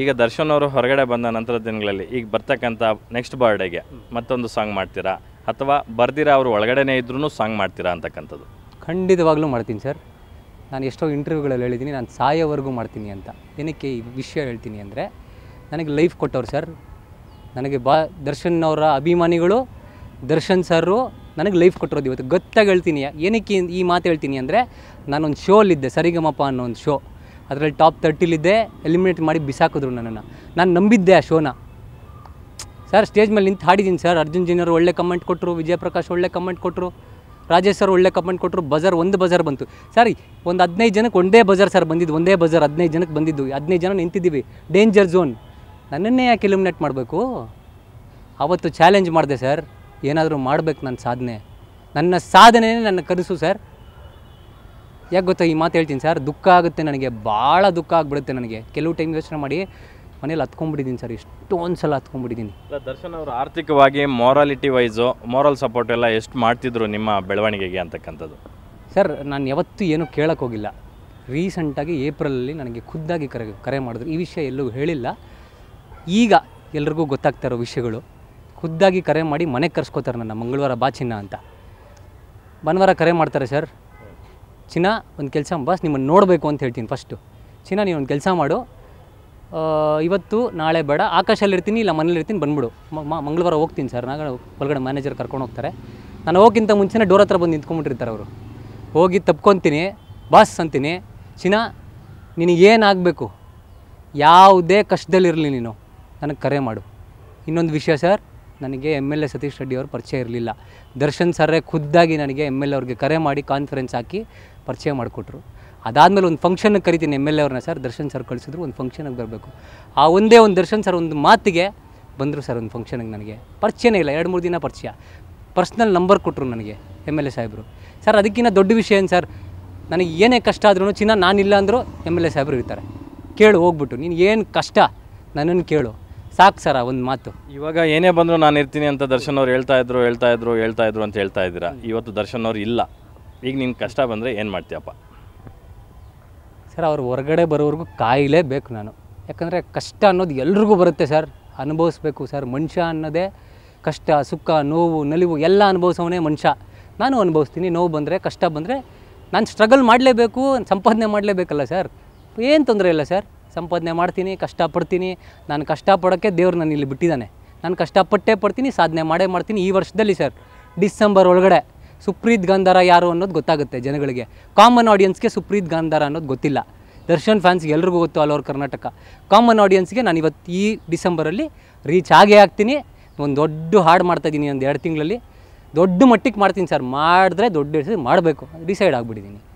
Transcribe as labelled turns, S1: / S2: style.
S1: ಈಗ ದರ್ಶನ್ ಅವರು ಹೊರಗಡೆ ಬಂದ ನಂತರ ದಿನಗಳಲ್ಲಿ ಈಗ ಬರ್ತಕ್ಕಂಥ ನೆಕ್ಸ್ಟ್ ಬರ್ಡೇಗೆ ಮತ್ತೊಂದು ಸಾಂಗ್ ಮಾಡ್ತೀರಾ ಅಥವಾ ಬರ್ದಿರಾ ಅವರು ಒಳಗಡೆನೇ ಇದ್ರೂ ಸಾಂಗ್ ಮಾಡ್ತೀರಾ ಅಂತಕ್ಕಂಥದ್ದು
S2: ಖಂಡಿತವಾಗ್ಲೂ ಮಾಡ್ತೀನಿ ಸರ್ ನಾನು ಎಷ್ಟೋ ಇಂಟರ್ವ್ಯೂಗಳಲ್ಲಿ ಹೇಳಿದ್ದೀನಿ ನಾನು ಸಾಯೋವರೆಗೂ ಮಾಡ್ತೀನಿ ಅಂತ ಏನಕ್ಕೆ ಈ ವಿಷಯ ಹೇಳ್ತೀನಿ ಅಂದರೆ ನನಗೆ ಲೈಫ್ ಕೊಟ್ಟವ್ರು ಸರ್ ನನಗೆ ಬಾ ದರ್ಶನ್ ಅವರ ಅಭಿಮಾನಿಗಳು ದರ್ಶನ್ ಸರು ನನಗೆ ಲೈಫ್ ಕೊಟ್ಟಿರೋದು ಇವತ್ತು ಗೊತ್ತಾಗಿ ಹೇಳ್ತೀನಿ ಏನಕ್ಕೆ ಈ ಮಾತು ಹೇಳ್ತೀನಿ ಅಂದರೆ ನಾನೊಂದು ಶೋಲಿದ್ದೆ ಸರಿಗಮಪ್ಪ ಅನ್ನೋ ಒಂದು ಶೋ ಅದರಲ್ಲಿ ಟಾಪ್ ತರ್ಟಿಲಿದ್ದೆ ಎಲಿಮಿನೇಟ್ ಮಾಡಿ ಬಿಸಾಕಿದ್ರು ನನ್ನನ್ನು ನಾನು ನಂಬಿದ್ದೆ ಆ ಶೋನ ಸರ್ ಸ್ಟೇಜ್ ಮೇಲೆ ನಿಂತು ಹಾಡಿದ್ದೀನಿ ಸರ್ ಅರ್ಜುನ್ ಜಿನರು ಒಳ್ಳೆ ಕಮೆಂಟ್ ಕೊಟ್ಟರು ವಿಜಯಪ್ರಕಾಶ್ ಒಳ್ಳೆ ಕಮೆಂಟ್ ಕೊಟ್ಟರು ರಾಜೇಶ್ ಸರ್ ಒಳ್ಳೆ ಕಮೆಂಟ್ ಕೊಟ್ಟರು ಬಜಾರ್ ಒಂದು ಬಜಾರ್ ಬಂತು ಸರ್ ಒಂದು ಹದಿನೈದು ಜನಕ್ಕೆ ಒಂದೇ ಬಜಾರ್ ಸರ್ ಬಂದಿದ್ದು ಒಂದೇ ಬಜಾರ್ ಹದಿನೈದು ಜನಕ್ಕೆ ಬಂದಿದ್ದು ಹದಿನೈದು ಜನ ನಿಂತಿದ್ದೀವಿ ಡೇಂಜರ್ ಝೋನ್ ನನ್ನನ್ನೇ ಯಾಕೆ ಎಲಿಮಿನೇಟ್ ಮಾಡಬೇಕು ಆವತ್ತು ಚಾಲೆಂಜ್ ಮಾಡಿದೆ ಸರ್ ಏನಾದರೂ ಮಾಡಬೇಕು ನನ್ನ ಸಾಧನೆ ನನ್ನ ಸಾಧನೆಯೇ ನನ್ನ ಕನಸು ಸರ್ ಯಾಕೆ ಗೊತ್ತಾ ಈ ಮಾತು ಹೇಳ್ತೀನಿ ಸರ್ ದುಃಖ ಆಗುತ್ತೆ ನನಗೆ ಭಾಳ ದುಃಖ ಆಗಿಬಿಡುತ್ತೆ ನನಗೆ ಕೆಲವು ಟೈಮ್ ಯೋಚನೆ ಮಾಡಿ ಮನೇಲಿ ಹತ್ಕೊಂಡ್ಬಿಟ್ಟಿದ್ದೀನಿ ಸರ್ ಇಷ್ಟೊಂದು ಸಲ ಹತ್ಕೊಂಡ್ಬಿಟ್ಟಿದ್ದೀನಿ
S1: ದರ್ಶನ್ ಅವರು ಆರ್ಥಿಕವಾಗಿ ಮೊರಾಲಿಟಿ ವೈಸು ಮೊರಲ್ ಸಪೋರ್ಟ್ ಎಲ್ಲ ಎಷ್ಟು ಮಾಡ್ತಿದ್ರು ನಿಮ್ಮ ಬೆಳವಣಿಗೆಗೆ ಅಂತಕ್ಕಂಥದ್ದು
S2: ಸರ್ ನಾನು ಯಾವತ್ತೂ ಏನೂ ಹೋಗಿಲ್ಲ ರೀಸೆಂಟಾಗಿ ಏಪ್ರಿಲಲ್ಲಿ ನನಗೆ ಖುದ್ದಾಗಿ ಕರೆ ಕರೆ ಮಾಡಿದ್ರು ಈ ವಿಷಯ ಎಲ್ಲೂ ಹೇಳಿಲ್ಲ ಈಗ ಎಲ್ರಿಗೂ ಗೊತ್ತಾಗ್ತಾ ಇರೋ ವಿಷಯಗಳು ಖುದ್ದಾಗಿ ಕರೆ ಮಾಡಿ ಮನೆಗೆ ಕರ್ಸ್ಕೋತಾರೆ ನನ್ನ ಮಂಗಳವಾರ ಬಾಚಿನ್ನ ಅಂತ ಭಾನುವಾರ ಕರೆ ಮಾಡ್ತಾರೆ ಸರ್ ಚಿನ್ನ ಒಂದು ಕೆಲಸ ಬಸ್ ನಿಮ್ಮನ್ನು ನೋಡಬೇಕು ಅಂತ ಹೇಳ್ತೀನಿ ಫಸ್ಟು ಚಿನ್ನ ಒಂದು ಕೆಲಸ ಮಾಡು ಇವತ್ತು ನಾಳೆ ಬೇಡ ಆಕಾಶಲ್ಲಿರ್ತೀನಿ ಇಲ್ಲ ಮನೇಲಿರ್ತೀನಿ ಬಂದ್ಬಿಡು ಮಂಗಳವಾರ ಹೋಗ್ತೀನಿ ಸರ್ ನಾಗ ಒಳಗಡೆ ಮ್ಯಾನೇಜರ್ ಕರ್ಕೊಂಡು ಹೋಗ್ತಾರೆ ನಾನು ಹೋಗಿಂತ ಮುಂಚೆನೇ ಡೋರ್ ಹತ್ರ ಬಂದು ನಿಂತ್ಕೊಂಡ್ಬಿಟ್ಟಿರ್ತಾರೆ ಅವರು ಹೋಗಿ ತಪ್ಕೊತೀನಿ ಬಸ್ ಅಂತೀನಿ ಚಿನ್ನ ನಿನಗೇನಾಗಬೇಕು ಯಾವುದೇ ಕಷ್ಟದಲ್ಲಿರಲಿ ನೀನು ನನಗೆ ಕರೆ ಮಾಡು ಇನ್ನೊಂದು ವಿಷಯ ಸರ್ ನನಗೆ M L A Satish Reddy ಅವರು ಪರಿಚಯ ಇರಲಿಲ್ಲ ದರ್ಶನ್ ಸರ್ರೇ ಖುದ್ದಾಗಿ ನನಗೆ ಎಮ್ ಎಲ್ ಎ ಅವ್ರಿಗೆ ಕರೆ ಮಾಡಿ ಕಾನ್ಫರೆನ್ಸ್ ಹಾಕಿ ಪರಿಚಯ ಮಾಡಿಕೊಟ್ರು ಅದಾದಮೇಲೆ ಒಂದು ಫಂಕ್ಷನ್ ಕರಿತೀನಿ ಎಮ್ ಎಲ್ ಎ ಅವ್ರನ್ನ ಸರ್ ದರ್ಶನ್ ಸರ್ ಕಳಿಸಿದ್ರು ಒಂದು ಫಂಕ್ಷನಿಗೆ ಬರಬೇಕು ಆ ಒಂದೇ ಒಂದು ದರ್ಶನ್ ಸರ್ ಒಂದು ಮಾತಿಗೆ ಬಂದರು ಸರ್ ಒಂದು ಫಂಕ್ಷನಿಗೆ ನನಗೆ ಪರಿಚಯನೇ ಇಲ್ಲ ಎರಡು ಮೂರು ದಿನ ಪರಿಚಯ ಪರ್ಸ್ನಲ್ ನಂಬರ್ ಕೊಟ್ಟರು ನನಗೆ ಎಮ್ ಎಲ್ ಎ ಸಾಹೇಬರು ಸರ್ ಅದಕ್ಕಿಂತ ದೊಡ್ಡ ವಿಷಯ ಏನು ಸರ್ ನನಗೆ ಏನೇ ಕಷ್ಟ ಆದ್ರೂ ಚಿನ್ನ ನಾನಿಲ್ಲ ಅಂದರೂ ಎಮ್ ಎಲ್ ಎ ಸಾಹೇಬರು ಇರ್ತಾರೆ ಕೇಳು ಹೋಗ್ಬಿಟ್ಟು ನೀನು ಏನು ಕಷ್ಟ ನನ್ನನ್ನು ಕೇಳು ಸಾಕು ಸರ ಒಂದು ಮಾತು ಇವಾಗ ಏನೇ ಬಂದರೂ
S1: ನಾನು ಇರ್ತೀನಿ ಅಂತ ದರ್ಶನ್ ಅವ್ರು ಹೇಳ್ತಾ ಇದ್ರು ಹೇಳ್ತಾ ಇದ್ರು ಹೇಳ್ತಾ ಇದ್ರು ಅಂತ ಹೇಳ್ತಾ ಇದ್ದೀರಾ ಇವತ್ತು ದರ್ಶನ್ ಅವ್ರು ಇಲ್ಲ ಈಗ ನಿನ್ನ ಕಷ್ಟ ಬಂದರೆ ಏನು ಮಾಡ್ತೀಯಪ್ಪ
S2: ಸರ್ ಅವ್ರು ಹೊರಗಡೆ ಬರೋವರೆಗೂ ಕಾಯಲೇಬೇಕು ನಾನು ಯಾಕಂದರೆ ಕಷ್ಟ ಅನ್ನೋದು ಎಲ್ರಿಗೂ ಬರುತ್ತೆ ಸರ್ ಅನುಭವಿಸ್ಬೇಕು ಸರ್ ಮನುಷ್ಯ ಅನ್ನೋದೇ ಕಷ್ಟ ಸುಖ ನೋವು ನಲಿವು ಎಲ್ಲ ಅನುಭವಿಸೋನೇ ಮನುಷ್ಯ ನಾನು ಅನುಭವಿಸ್ತೀನಿ ನೋವು ಬಂದರೆ ಕಷ್ಟ ಬಂದರೆ ನಾನು ಸ್ಟ್ರಗಲ್ ಮಾಡಲೇಬೇಕು ಸಂಪಾದನೆ ಮಾಡಲೇಬೇಕಲ್ಲ ಸರ್ ಏನು ತೊಂದರೆ ಇಲ್ಲ ಸರ್ ಸಂಪಾದನೆ ಮಾಡ್ತೀನಿ ಕಷ್ಟಪಡ್ತೀನಿ ನಾನು ಕಷ್ಟಪಡೋಕ್ಕೆ ದೇವ್ರು ನಾನು ಇಲ್ಲಿ ಬಿಟ್ಟಿದ್ದಾನೆ ನಾನು ಕಷ್ಟಪಟ್ಟೇ ಪಡ್ತೀನಿ ಸಾಧನೆ ಮಾಡೇ ಮಾಡ್ತೀನಿ ಈ ವರ್ಷದಲ್ಲಿ ಸರ್ ಡಿಸೆಂಬರ್ ಒಳಗಡೆ ಸುಪ್ರೀತ್ ಗಾಂಧಾರ ಯಾರು ಅನ್ನೋದು ಗೊತ್ತಾಗುತ್ತೆ ಜನಗಳಿಗೆ ಕಾಮನ್ ಆಡಿಯನ್ಸ್ಗೆ ಸುಪ್ರೀತ್ ಗಾಂಧಾರ ಅನ್ನೋದು ಗೊತ್ತಿಲ್ಲ ದರ್ಶನ್ ಫ್ಯಾನ್ಸ್ಗೆ ಎಲ್ರಿಗೂ ಗೊತ್ತು ಆಲ್ ಓವರ್ ಕರ್ನಾಟಕ ಕಾಮನ್ ಆಡಿಯನ್ಸ್ಗೆ ನಾನು ಇವತ್ತು ಈ ಡಿಸೆಂಬರಲ್ಲಿ ರೀಚ್ ಆಗೇ ಆಗ್ತೀನಿ ಒಂದು ದೊಡ್ಡ ಹಾಡು ಮಾಡ್ತಾಯಿದ್ದೀನಿ ಒಂದು ಎರಡು ತಿಂಗಳಲ್ಲಿ ದೊಡ್ಡ ಮಟ್ಟಿಗೆ ಮಾಡ್ತೀನಿ ಸರ್ ಮಾಡಿದ್ರೆ ದೊಡ್ಡ ಮಾಡಬೇಕು ಡಿಸೈಡ್ ಆಗಿಬಿಟ್ಟಿದ್ದೀನಿ